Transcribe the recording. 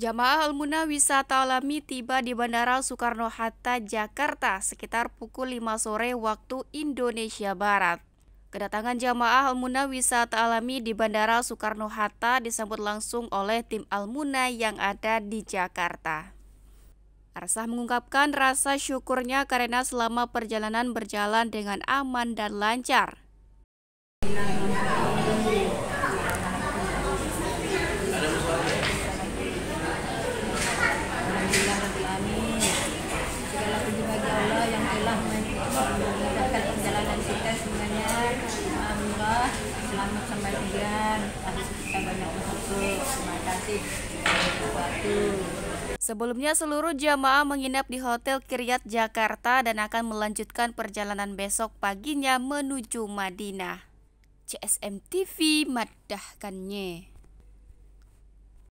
Jamaah al Wisata Alami tiba di Bandara Soekarno-Hatta, Jakarta sekitar pukul 5 sore waktu Indonesia Barat. Kedatangan jamaah al Wisata Alami di Bandara Soekarno-Hatta disambut langsung oleh tim al yang ada di Jakarta. Arsah mengungkapkan rasa syukurnya karena selama perjalanan berjalan dengan aman dan lancar. selamat sampai tujuan banyak terima kasih Sebelumnya seluruh jamaah menginap di Hotel Kiryat Jakarta dan akan melanjutkan perjalanan besok paginya menuju Madinah. CSM TV madahkannya.